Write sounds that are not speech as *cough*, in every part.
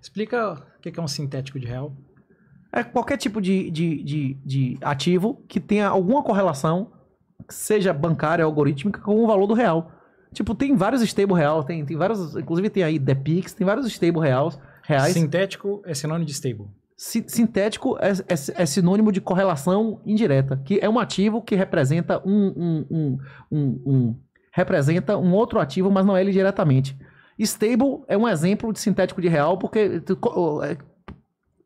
Explica o que é um sintético de real. É qualquer tipo de, de, de, de ativo que tenha alguma correlação, seja bancária ou algorítmica, com o valor do real. Tipo, tem vários stable real, tem, tem vários. Inclusive tem aí DePix, tem vários stable reais. reais. Sintético é sinônimo de stable. Si, sintético é, é, é, sinônimo de correlação indireta, que é um ativo que representa um, um, um, um, um representa um outro ativo, mas não é ele diretamente. Stable é um exemplo de sintético de real, porque é,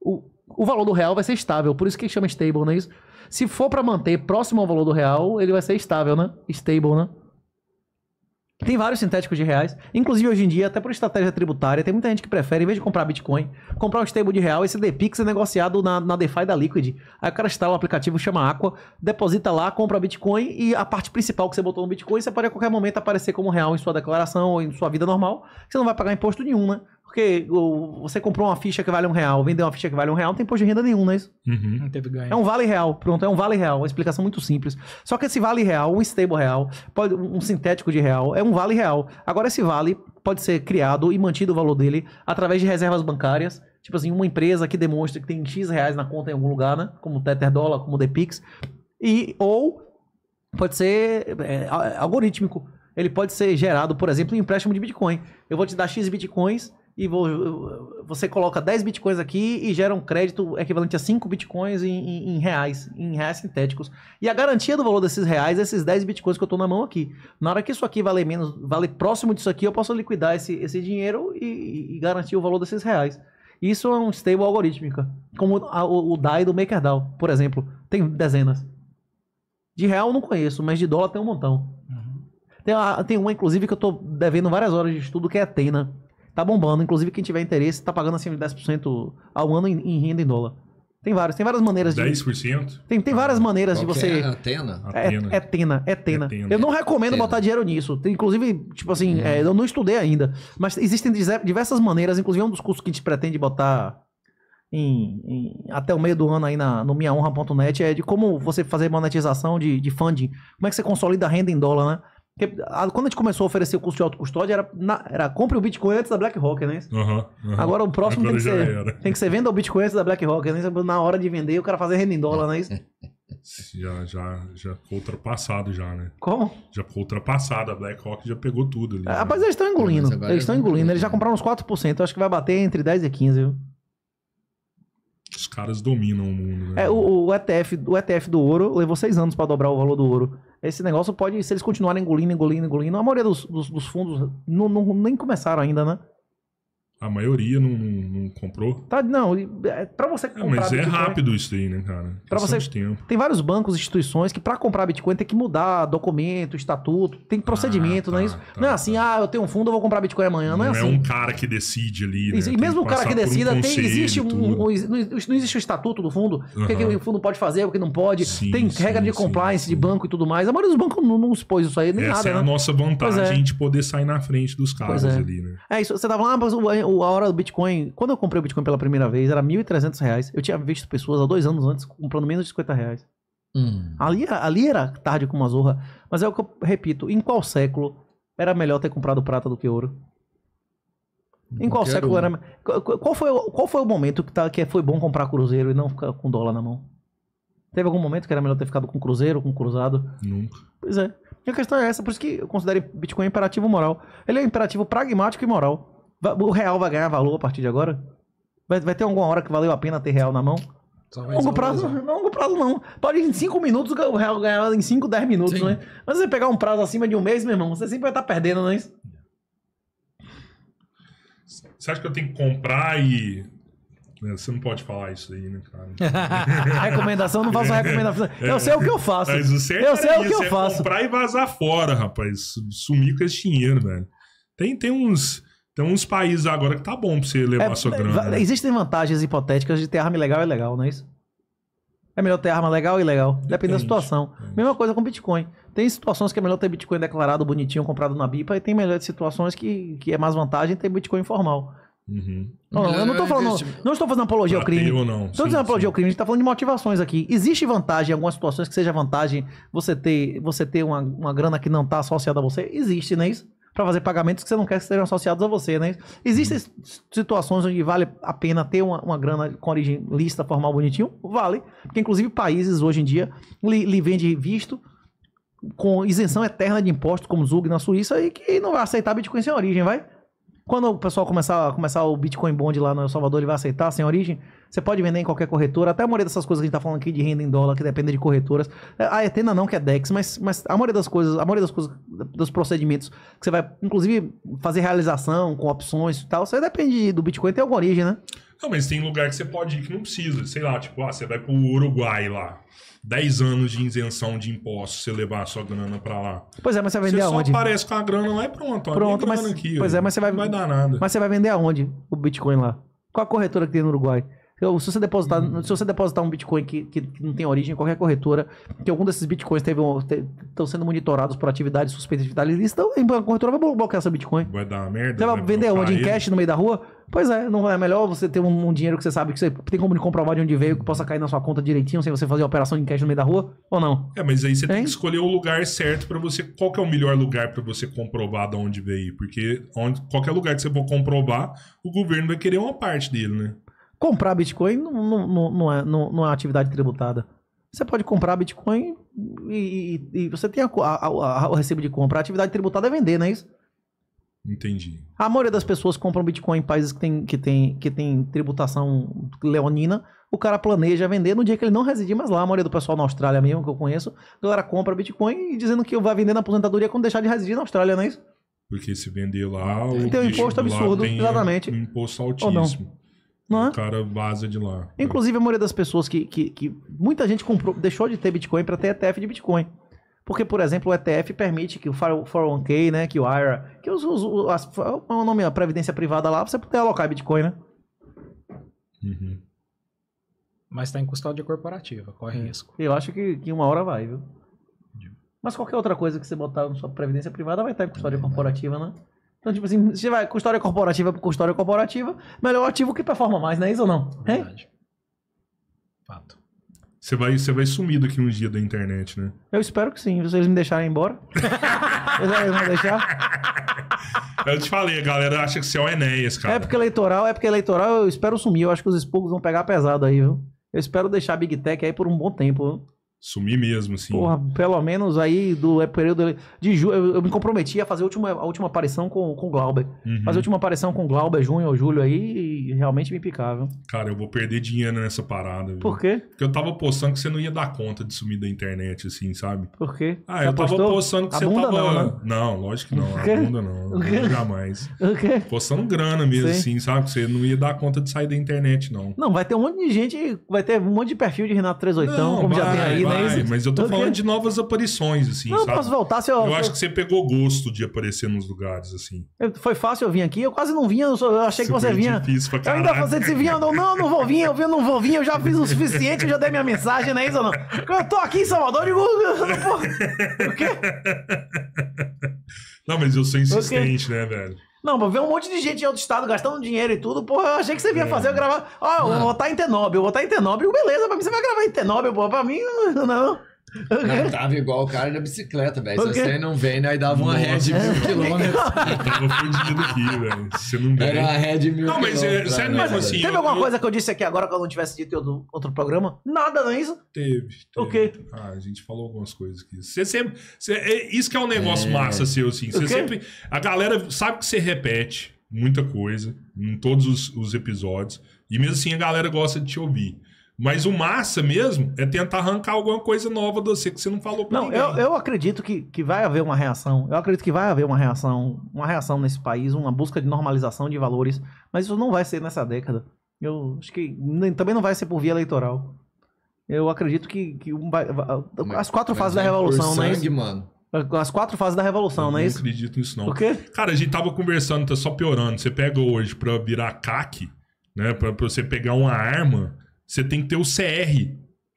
o, o valor do real vai ser estável, por isso que chama stable, não é isso? Se for para manter próximo ao valor do real, ele vai ser estável, né? Stable, né? Tem vários sintéticos de reais. Inclusive, hoje em dia, até por estratégia tributária, tem muita gente que prefere, em vez de comprar Bitcoin, comprar um stable de real. Esse DPix é negociado na, na DeFi da Liquid. Aí o cara instala o um aplicativo, chama Aqua, deposita lá, compra Bitcoin e a parte principal que você botou no Bitcoin, você pode a qualquer momento aparecer como real em sua declaração ou em sua vida normal. Você não vai pagar imposto nenhum, né? Porque você comprou uma ficha que vale um real, vendeu uma ficha que vale um real, não tem imposto de renda nenhum, não é isso? Uhum. Não teve ganho. É um vale real, pronto, é um vale real. Uma explicação muito simples. Só que esse vale real, um stable real, pode, um sintético de real, é um vale real. Agora esse vale pode ser criado e mantido o valor dele através de reservas bancárias. Tipo assim, uma empresa que demonstra que tem X reais na conta em algum lugar, né? Como Tether Dollar, como o DPix. E, ou pode ser é, algorítmico. Ele pode ser gerado, por exemplo, em um empréstimo de Bitcoin. Eu vou te dar X bitcoins e vou, você coloca 10 bitcoins aqui e gera um crédito equivalente a 5 bitcoins em, em, em, reais, em reais sintéticos. E a garantia do valor desses reais é esses 10 bitcoins que eu estou na mão aqui. Na hora que isso aqui vale menos, vale próximo disso aqui, eu posso liquidar esse, esse dinheiro e, e garantir o valor desses reais. Isso é um stable algorítmica, como a, o, o DAI do MakerDAO, por exemplo. Tem dezenas. De real não conheço, mas de dólar tem um montão. Uhum. Tem, a, tem uma, inclusive, que eu estou devendo várias horas de estudo, que é a Atena Tá bombando. Inclusive, quem tiver interesse, tá pagando acima de 10% ao ano em, em renda em dólar. Tem várias, tem várias maneiras de. 10%? Tem, tem várias ah, maneiras Qual de você. É? É, é, é Atena? É, é Tena, é Tena. Eu não recomendo Atena. botar dinheiro nisso. Tem, inclusive, tipo assim, é. É, eu não estudei ainda. Mas existem diversas maneiras, inclusive um dos cursos que a gente pretende botar em, em até o meio do ano aí na, no minhaonra.net é de como você fazer monetização de, de funding. Como é que você consolida a renda em dólar, né? Porque ah, quando a gente começou a oferecer o curso de autocustódia, era, na, era compre o Bitcoin antes da BlackRock, né? Uhum, uhum. Agora o próximo Agora tem, que ser, tem que ser venda o Bitcoin antes da BlackRock, né? Na hora de vender, o cara fazer renda em dólar, não é isso? Já, já, já ficou ultrapassado, já, né? Como? Já ficou ultrapassado, a BlackRock já pegou tudo ali. É, né? Rapaz, eles estão engolindo. Eles estão é engolindo. Eles já compraram uns 4%. acho que vai bater entre 10% e 15%, viu? Os caras dominam o mundo, né? É, o, o, ETF, o ETF do ouro levou seis anos para dobrar o valor do ouro. Esse negócio pode, se eles continuarem engolindo, engolindo, engolindo, a maioria dos, dos, dos fundos não, não, nem começaram ainda, né? A maioria não, não, não comprou. Tá, não, é, para você ah, comprar. É, mas é rápido isso aí, né, cara? Para você tempo. Tem vários bancos, instituições que para comprar Bitcoin tem que mudar documento, estatuto, tem ah, procedimento, ah, tá, não é tá, isso? Tá, não é assim, tá. ah, eu tenho um fundo, eu vou comprar Bitcoin amanhã, não, é não é assim. Não é um cara que decide ali, né? E mesmo o cara que decida, um tem, existe um, um, não existe o estatuto do fundo, o que, é que, o fundo pode fazer, o que não pode, sim, tem sim, regra de sim, compliance de banco e tudo mais. A maioria dos bancos não, não expôs isso aí, nem Essa nada. Essa é a né? nossa vantagem, é. gente poder sair na frente dos caras é. ali, né? É isso, você tava lá, o a hora do Bitcoin, quando eu comprei o Bitcoin pela primeira vez, era 1.300 reais. Eu tinha visto pessoas há dois anos antes comprando menos de 50 reais. Hum. Ali, era, ali era tarde com uma zorra. Mas é o que eu repito: em qual século era melhor ter comprado prata do que ouro? Em qual Quero. século era. Qual foi, qual foi o momento que, tá, que foi bom comprar cruzeiro e não ficar com dólar na mão? Teve algum momento que era melhor ter ficado com cruzeiro, com cruzado? Nunca. Pois é. E a questão é essa, por isso que eu considero Bitcoin imperativo moral. Ele é imperativo pragmático e moral. O real vai ganhar valor a partir de agora? Vai, vai ter alguma hora que valeu a pena ter real na mão? Talvez longo prazo, não, longo prazo não. Pode em 5 minutos o real ganhar em 5, 10 minutos, Sim. né? Mas você pegar um prazo acima de um mês, meu irmão, você sempre vai estar tá perdendo, não é isso? Você acha que eu tenho que comprar e né, você não pode falar isso aí, né, cara? *laughs* recomendação, não faço recomendação. É. Eu sei o que eu faço. Mas eu sei o que eu é faço. comprar e vazar fora, rapaz. Sumir com esse dinheiro, velho. Tem, tem uns. Tem uns países agora que tá bom pra você levar é, sua é, grana. Existem vantagens hipotéticas de ter arma ilegal e é legal, não é isso? É melhor ter arma legal e ilegal. Depende, depende da situação. Depende. Mesma coisa com Bitcoin. Tem situações que é melhor ter Bitcoin declarado, bonitinho, comprado na BIPA, e tem melhores situações que, que é mais vantagem ter Bitcoin informal. Uhum. Não, eu não estou falando. Não estou fazendo apologia ao ah, crime. Não estou fazendo apologia ao crime, a gente está falando de motivações aqui. Existe vantagem em algumas situações que seja vantagem você ter, você ter uma, uma grana que não está associada a você? Existe, não é isso? para fazer pagamentos que você não quer que sejam associados a você, né? Existem situações onde vale a pena ter uma, uma grana com origem lista formal bonitinho? Vale, porque inclusive países hoje em dia lhe, lhe vende visto com isenção eterna de impostos, como Zug na Suíça, e que não vai aceitar Bitcoin sem origem, vai? Quando o pessoal começar, começar o Bitcoin Bond lá no El Salvador, ele vai aceitar sem origem? Você pode vender em qualquer corretora. Até a maioria dessas coisas que a gente tá falando aqui de renda em dólar, que depende de corretoras. É, a Etena não, que é DEX, mas, mas a maioria das coisas, a maioria das coisas, dos procedimentos que você vai, inclusive, fazer realização com opções e tal, isso aí depende do Bitcoin ter alguma origem, né? Não, mas tem lugar que você pode ir que não precisa. Sei lá, tipo, ah, você vai pro Uruguai lá. 10 anos de isenção de impostos, você levar a sua grana pra lá. Pois é, mas você vai vender você aonde? Você só aparece com a grana lá e pronto. Ó, pronto, tá mas... Aqui, pois é, mas você vai... Não vai dar nada. Mas você vai vender aonde o Bitcoin lá? Qual a corretora que tem no Uruguai? Eu, se, você depositar, se você depositar um Bitcoin que, que, que, não tem origem, qualquer corretora, que algum desses Bitcoins teve, te, estão sendo monitorados por atividades suspeitas de vitalícia, em uma corretora vai bloquear essa Bitcoin. Vai dar uma merda. Você vai, vai né, vender onde? Em né? cash no meio da rua? Pois é, não é melhor você ter um, um, dinheiro que você sabe que você tem como comprovar de onde veio, que possa cair na sua conta direitinho, sem você fazer a operação em cash no meio da rua, ou não? É, mas aí você hein? tem que escolher o lugar certo para você. Qual é o melhor lugar para você comprovar de onde veio? Porque onde, qualquer lugar que você for comprovar, o governo vai querer uma parte dele, né? Comprar Bitcoin não, não, não, é, não, não é atividade tributada. Você pode comprar Bitcoin e, e, e você tem a, a, a, o recibo de compra. A atividade tributada é vender, não é isso? Entendi. A maioria das pessoas compram Bitcoin em países que tem, que tem, que tem tributação leonina. O cara planeja vender no dia que ele não residir mais lá. A maioria do pessoal na Austrália mesmo, que eu conheço, a galera compra Bitcoin e dizendo que vai vender na aposentadoria quando deixar de residir na Austrália, não é isso? Porque se vender lá, o tem um imposto absurdo, exatamente. Um imposto altíssimo. Não é? O cara vaza de lá. Inclusive, a maioria das pessoas que, que, que muita gente comprou, deixou de ter Bitcoin para ter ETF de Bitcoin. Porque, por exemplo, o ETF permite que o 401k, né, que o IRA, que os, os, as, é o nome, a previdência privada lá, você puder alocar Bitcoin, né? Uhum. Mas está em custódia corporativa, corre é. risco. Eu acho que, que uma hora vai, viu? Mas qualquer outra coisa que você botar na sua previdência privada vai estar em custódia é corporativa, né? Então, tipo assim, você vai com história corporativa com história corporativa, melhor ativo que performa mais, não é isso ou não? É verdade. Hein? Fato. Você vai, você vai sumir daqui um dia da internet, né? Eu espero que sim. Se eles me deixarem embora. eles *laughs* vão deixar. Eu te falei, a galera acha que você é o Enéas, cara. É porque eleitoral, é porque eleitoral eu espero sumir. Eu acho que os expurgos vão pegar pesado aí, viu? Eu espero deixar a Big Tech aí por um bom tempo. Viu? Sumir mesmo, assim. Porra, pelo menos aí do é, período de julho. Eu, eu, me comprometi a fazer a última, a última aparição com, com o Glauber. Uhum. Fazer a última aparição com o Glauber, junho ou julho aí, e realmente me picava. Cara, eu vou perder dinheiro nessa parada. Viu? Por quê? Porque eu tava postando que você não ia dar conta de sumir da internet, assim, sabe? Por quê? Ah, você eu apostou? tava postando que a você tava. Não, né? não, lógico que não. *laughs* A bunda não. Jamais. postando grana mesmo, Sim. assim, sabe? Que você não ia dar conta de sair da internet, não. Não, vai ter um monte de gente, vai ter um monte de perfil de Renato 38, como vai, já tem aí, né? vai mas eu tô falando de novas aparições, assim. Não, sabe? posso voltar se eu. Eu acho que você pegou gosto de aparecer nos lugares, assim. Eu, foi fácil eu vir aqui, eu quase não vinha, eu, só, eu achei que você vinha. Pra eu ainda falei se vinha não. Não, não vou vir, eu, não vou vir, eu já fiz o suficiente, eu já dei minha mensagem, não é isso ou não? Eu tô aqui em Salvador, eu digo. Não, *laughs* *laughs* Não, mas eu sou insistente, né, velho? Não, mas ver um monte de gente em outro estado gastando dinheiro e tudo, porra, eu achei que você vinha é. fazer eu gravar. Ó, oh, eu vou botar em Tenóbio, eu vou botar em Tenóbio, beleza, pra mim você vai gravar em Tenóbio, porra, pra mim *laughs* não. Eu *laughs* tava igual o cara na bicicleta, velho. Se você não vem, aí dava uma Nossa, red mil é. quilômetros. *laughs* Eu tava fudido aqui, velho. Você não vem. Era uma red mil Não, mas é, sério né, mesmo assim. Teve eu- alguma eu- coisa que eu disse aqui agora que eu não tivesse dito em outro- outro programa? Nada, não é isso? Teve. teve. Ok. Ah, a gente falou algumas coisas aqui. Você sempre. você- é, isso que é um negócio é. massa seu, assim. Você sempre. A galera sabe que você repete muita coisa em todos os, os episódios. E mesmo assim a galera gosta de te ouvir. Mas o massa mesmo é tentar arrancar alguma coisa nova do você que você não falou pra não, ninguém. Eu, eu acredito que, que vai haver uma reação. Eu acredito que vai haver uma reação, uma reação nesse país, uma busca de normalização de valores. Mas isso não vai ser nessa década. Eu acho que também não vai ser por via eleitoral. Eu acredito que, que um, as quatro mas, fases mas da é revolução, né? sangue, né? Isso? mano. As quatro fases da revolução, não é isso? Não acredito nisso, não. O quê? Cara, a gente tava conversando, tá só piorando. Você pega hoje pra virar CAC, né? Pra, pra você pegar uma arma. Você tem que ter o CR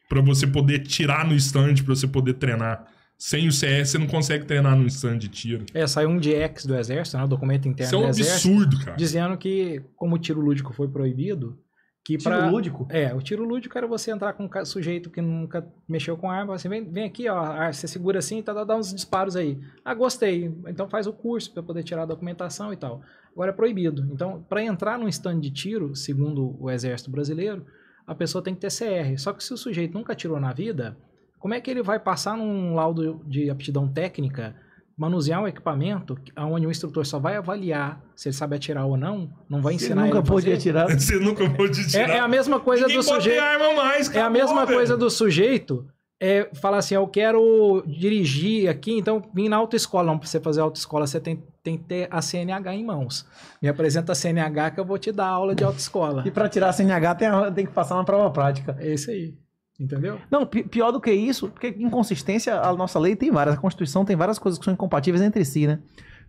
para você poder tirar no stand, para você poder treinar. Sem o CR, você não consegue treinar no stand de tiro. É, saiu um DX do Exército, né? O documento interno Isso é um do Exército. absurdo, cara. Dizendo que, como o tiro lúdico foi proibido, que tiro pra... lúdico? É, o tiro lúdico era você entrar com um sujeito que nunca mexeu com arma, assim, vem, vem aqui, ó, você segura assim, tá, tá, dá uns disparos aí. Ah, gostei, então faz o curso para poder tirar a documentação e tal. Agora é proibido. Então, para entrar num stand de tiro, segundo o Exército Brasileiro, a pessoa tem que ter CR. Só que se o sujeito nunca tirou na vida, como é que ele vai passar num laudo de aptidão técnica, manusear um equipamento onde o instrutor só vai avaliar se ele sabe atirar ou não, não vai ensinar *laughs* Você nunca pôde atirar. Você nunca pôde atirar. É, é, a mesma coisa Ninguém do sujeito. Arma mais, é a mesma coisa do sujeito é falar assim, eu quero dirigir aqui, então vim na autoescola. Não, para você fazer autoescola, você tem, tem que ter a CNH em mãos. Me apresenta a CNH que eu vou te dar aula de autoescola. E para tirar a CNH tem, tem que passar uma prova prática. É isso aí. Entendeu? Não, pior do que isso, porque inconsistência, a nossa lei tem várias, a Constituição tem várias coisas que são incompatíveis entre si, né?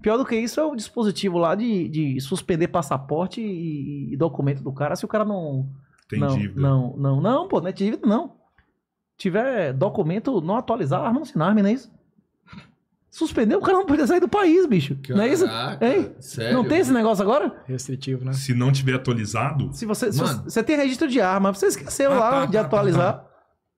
Pior do que isso é o dispositivo lá de, de suspender passaporte e, e documento do cara se o cara não. Tem não, dívida. Não, não, não, pô, não é dívida, não tiver documento não atualizado, arma não se arma, não é isso? Suspendeu, o cara não podia sair do país, bicho. Caraca, não é isso? Hein? Sério? Não tem esse negócio agora? Restritivo, né? Se não tiver atualizado. Se você, se você tem registro de arma, você esqueceu ah, lá tá, de tá, tá, atualizar. Tá,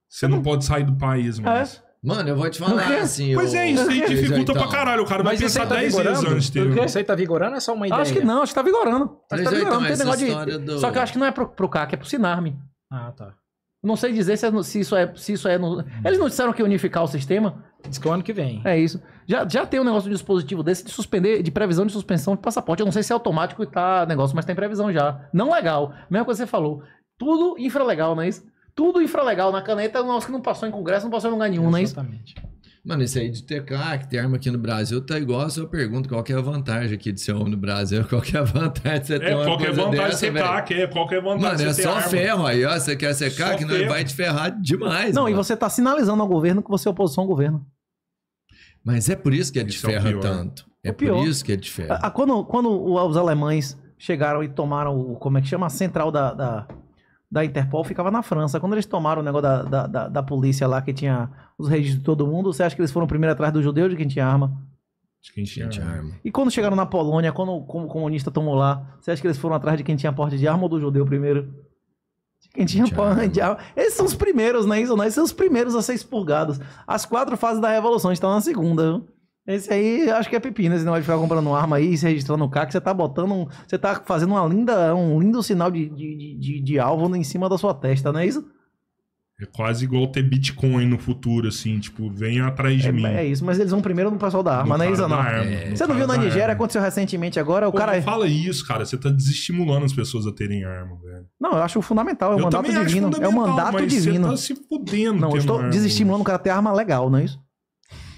você não pode sair do país, mano. É. Mano, eu vou te falar assim. Pois eu... é, isso aí é, dificulta então. pra caralho. O cara vai pensar tá 10 vezes antes dele. Isso aí tá vigorando ou é só uma ideia? Acho que não, acho que tá vigorando. Acho que tá vigorando. Então, tem negócio de... do... Só que eu acho que não é pro, pro CAC, é pro Sinarme. Ah, tá. Não sei dizer se, é se isso é. Se isso é no... Eles não disseram que unificar o sistema. Diz que é o ano que vem. É isso. Já, já tem um negócio de dispositivo desse de suspender, de previsão de suspensão de passaporte. Eu não sei se é automático e tá negócio, mas tem previsão já. Não legal. Mesma coisa que você falou. Tudo infralegal, não é isso? Tudo infralegal na caneta, é Nós que não passou em congresso, não passou em lugar nenhum, Exatamente. não é isso? Exatamente. Mano, isso aí de TK, ah, que tem arma aqui no Brasil, tá igual a sua pergunta. Qual que é a vantagem aqui de ser homem no Brasil? *laughs* Qual que é a vantagem de você é, ter é, uma qualquer coisa vantagem dessa, você tá que é, qualquer vantagem Mano, é só ferro aí, ó. Você quer ser que não vai te ferrar demais. Não, mano. e você tá sinalizando ao governo que você é oposição ao governo. Mas é por isso que é de é ferro é tanto. É por isso que é de ferro. quando, quando os alemães chegaram e tomaram, o, como é que chama? A central da, da da Interpol ficava na França. Quando eles tomaram o negócio da, da, da, da polícia lá, que tinha os registros de todo mundo, você acha que eles foram primeiro atrás do judeu de quem tinha arma? De quem tinha arma. E quando chegaram na Polônia, quando o comunista tomou lá, você acha que eles foram atrás de quem tinha porte de arma ou do judeu primeiro? De quem tinha de porte de arma. Esses são os primeiros, né? Isso, Esses são os primeiros a ser expurgados. As quatro fases da revolução estão na segunda, viu? Esse aí, acho que é pepino, você não vai ficar comprando arma aí, se registrando no CAC, você tá botando um, Você tá fazendo uma linda, um lindo sinal de, de, de, de alvo em cima da sua testa, não é isso? É quase igual ter Bitcoin no futuro, assim, tipo, vem atrás de é, mim. É isso, mas eles vão primeiro no pessoal da arma, não é isso, não? É, é você não viu na Nigéria, aconteceu recentemente agora, o Pô, cara... Não é fala isso, cara, você tá desestimulando as pessoas a terem arma, velho. Não, eu acho fundamental, é um mandato divino. É um mandato divino. você tá se fudendo Não, eu estou desestimulando o cara a ter arma legal, não é isso?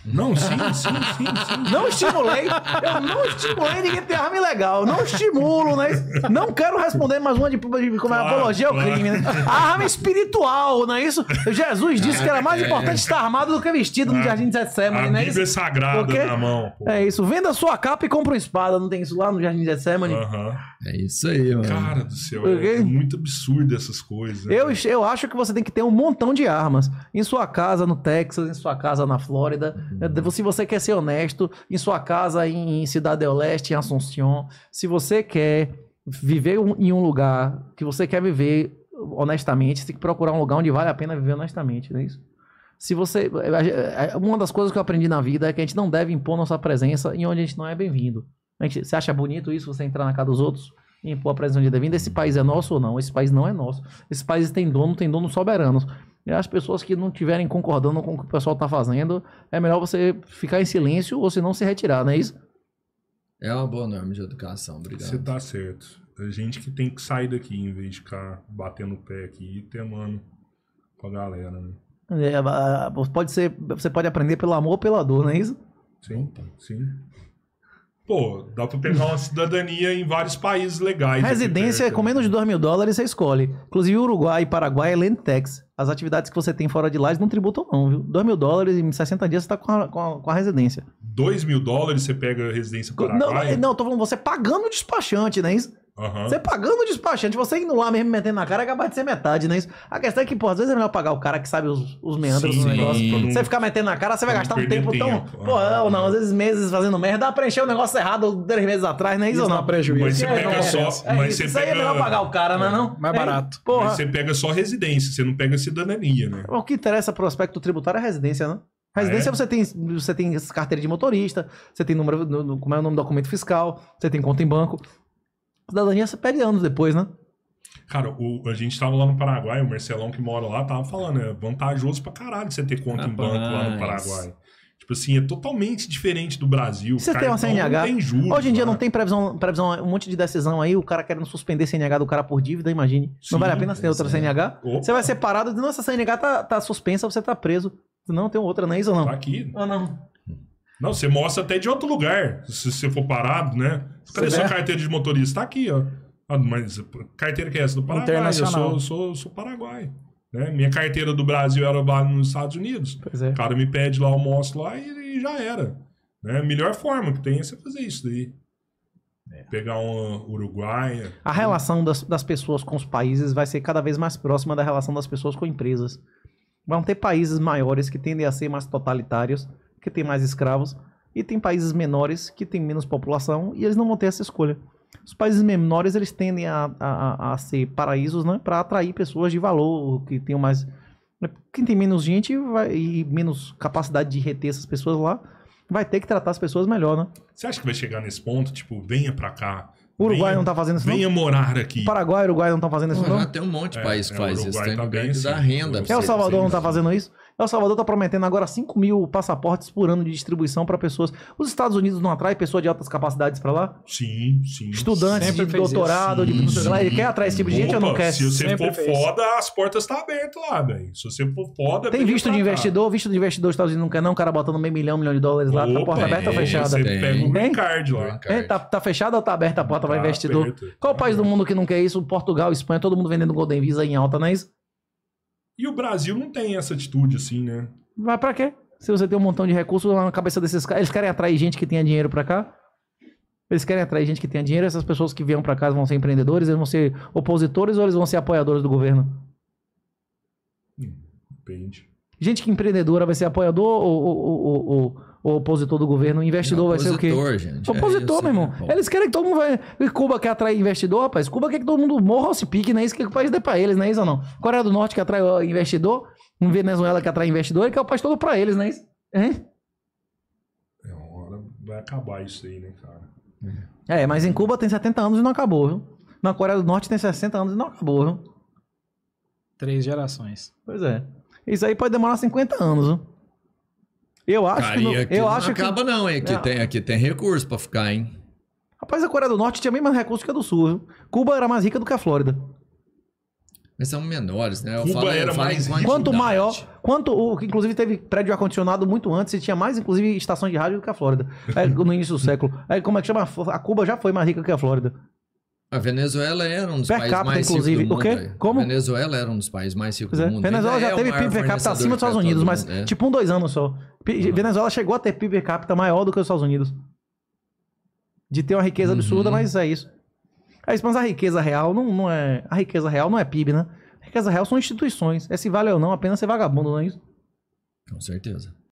Não, sim, sim, sim, sim. Não estimulei. Eu não estimulei ninguém ter arma ilegal. Não estimulo, né? Não quero responder mais uma de, de, de como é claro, apologia ao claro. crime, né? A arma espiritual, não é isso? Jesus disse que era mais é, é. importante é. estar armado do que vestido no é. Jardim de Getsemane, né? Bíblia sagrada Porque na mão. Pô. É isso. Venda sua capa e compra uma espada. Não tem isso lá no Jardim de Getsemane? Aham. Uhum. É isso aí, mano. Cara do céu, é, é muito absurdo essas coisas. Eu, eu acho que você tem que ter um montão de armas. Em sua casa no Texas, em sua casa na Flórida. Uhum. Se você quer ser honesto, em sua casa em, em Cidade Oeste, em Assunção. Se você quer viver em um lugar que você quer viver honestamente, você tem que procurar um lugar onde vale a pena viver honestamente, não é isso? Se você. É, é, uma das coisas que eu aprendi na vida é que a gente não deve impor nossa presença em onde a gente não é bem-vindo. Né, você acha bonito isso, você entrar na casa dos outros e impor a presença de devida? Esse país é nosso ou não? Esse país não é nosso. Esse país tem dono, tem dono soberano. E as pessoas que não estiverem concordando com o que o pessoal está fazendo, é melhor você ficar em silêncio ou se não se retirar, não é isso? É uma boa norma de educação, obrigado. Você tá certo. A gente que tem que sair daqui em vez de ficar batendo o pé aqui e temando com a galera, né? É, pode ser, você pode aprender pelo amor ou pela dor, não é isso? Sim, sim. Pô, dá pra pegar uma cidadania em vários países legais. Residência com menos de 2 mil dólares você escolhe. Inclusive Uruguai, e Paraguai é Lentex. As atividades que você tem fora de lá não tributam não, viu? 2 mil dólares em 60 dias você tá com a, com a, com a residência. 2 mil dólares você pega a residência Paraguai? Não, não, tô falando você pagando o despachante, né? Isso... Você pagando o despachante, você indo lá mesmo metendo na cara, acabar de ser metade, né? Isso. A questão é que, pô, às vezes é melhor pagar o cara que sabe os, os meandros do negócio. Você ficar metendo na cara, você vai gastar um tempo, tempo tão. Uhum. Pô, não, às vezes meses fazendo merda, preencher o um negócio errado três meses atrás, né? Isso, isso não? não prejuízo. Mas você é, pega é, só. É, mas isso. Você isso pega... aí é melhor pagar o cara, né? Não, é é. Mais barato. Porra. Mas você pega só residência, você não pega cidadania, né? O que interessa pro aspecto tributário é residência, né? Ah, residência é? você tem você tem carteira de motorista, você tem número, como é o nome do documento fiscal, você tem conta em banco cidadania você perde anos depois, né? Cara, o, a gente tava lá no Paraguai, o Marcelão que mora lá tava falando, é vantajoso pra caralho você ter conta Rapaz. em banco lá no Paraguai. Tipo assim, é totalmente diferente do Brasil. Você tem uma então CNH. Tem juros, Hoje em dia não tem previsão, previsão, um monte de decisão aí, o cara querendo suspender CNH do cara por dívida, imagine. não vale a pena ter outra é. CNH. Opa. Você vai ser parado, não, essa CNH tá, tá suspensa, você tá preso. Não, tem outra, não é isso ou não? Tá aqui. Ah, não. Não, você mostra até de outro lugar, se você for parado, né? Cadê sua carteira de motorista? Tá aqui, ó. Ah, mas carteira que é essa? Do Paraguai. Eu sou, sou, sou Paraguai. Né? Minha carteira do Brasil era lá nos Estados Unidos. É. O cara me pede lá, eu mostro lá e, e já era. Né? A melhor forma que tem é você fazer isso daí. É. Pegar uma uruguaia. A relação das, das pessoas com os países vai ser cada vez mais próxima da relação das pessoas com empresas. Vão ter países maiores que tendem a ser mais totalitários que tem mais escravos, e tem países menores que tem menos população e eles não vão ter essa escolha. Os países menores eles tendem a, a, a ser paraísos né, para atrair pessoas de valor, que tem mais. Né, quem tem menos gente vai, e menos capacidade de reter essas pessoas lá vai ter que tratar as pessoas melhor, né? Você acha que vai chegar nesse ponto? Tipo, venha para cá, o Uruguai venha, não tá fazendo isso venha não. morar aqui. Paraguai e Uruguai não estão tá fazendo isso não. Tem um monte de país é, que faz isso. Tem lugar renda. é o tá assim, é, Salvador não tá fazendo isso. El Salvador está prometendo agora 5 mil passaportes por ano de distribuição para pessoas. Os Estados Unidos não atrai pessoa de altas capacidades para lá? Sim, sim. Estudantes de doutorado, sim, de lá, ele quer atrair esse tipo de Opa, gente ou não quer? Se você Sempre for fez. foda, as portas estão tá abertas lá, velho. Se você for foda, tem visto de investidor, visto de investidor dos Estados Unidos não quer não, o cara botando meio milhão, milhão de dólares lá, tá Opa, tá a porta aberta ou é, fechada? Você tem. pega um card lá. tá, tá fechada ou tá aberta a porta tá para investidor? Aberto. Qual país do mundo que não quer isso? Portugal, Espanha, todo mundo vendendo Golden Visa em alta, não é isso? E o Brasil não tem essa atitude, assim, né? vai pra quê? Se você tem um montão de recursos na cabeça desses caras, eles querem atrair gente que tenha dinheiro para cá? Eles querem atrair gente que tenha dinheiro, essas pessoas que vêm para cá vão ser empreendedores, eles vão ser opositores ou eles vão ser apoiadores do governo? Hum, depende. Gente que empreendedora vai ser apoiador ou, ou, ou, ou o opositor do governo, o investidor não, vai ser o quê? Opositor, gente. É opositor, é meu irmão. eles querem que todo mundo vai. Cuba quer atrair investidor, rapaz. Cuba quer que todo mundo morra ou se pique, não é isso que o país dê pra eles, não é isso ou não? Coreia do Norte que atrai investidor, em Venezuela que atrai investidor, ele quer o país todo pra eles, não é isso? Hein? É, uma hora vai acabar isso aí, né, cara? É, é mas em Cuba tem 70 anos e não acabou, viu? Na Coreia do Norte tem 60 anos e não acabou, viu? Três gerações. Pois é. Isso aí pode demorar 50 anos, viu? Eu acho Cara, que não, eu não acho acaba que... não, hein? Aqui, é. Tem, aqui tem recurso pra ficar, hein? Rapaz, a Coreia do Norte tinha o mais recurso que a do Sul, viu? Cuba era mais rica do que a Flórida. Mas são menores, né? Eu Cuba falo, era mais rica. Quanto maior, quanto o que inclusive teve prédio ar-condicionado muito antes e tinha mais, inclusive, estação de rádio do que a Flórida. É, no início do século. É, como é que chama? A Cuba já foi mais rica que a Flórida. A Venezuela era um dos per países capita, mais ricos do mundo. O quê? Como? A Venezuela era um dos países mais ricos é. do mundo. Venezuela já é teve PIB per capita acima dos Estados Unidos, mas é. tipo um, dois anos só. Uhum. Venezuela chegou a ter PIB per capita maior do que os Estados Unidos. De ter uma riqueza absurda, uhum. mas é isso. Aí, é mas a riqueza real não, não é... A riqueza real não é PIB, né? A riqueza real são instituições. É se vale ou não, apenas ser vagabundo, não é isso? Com certeza.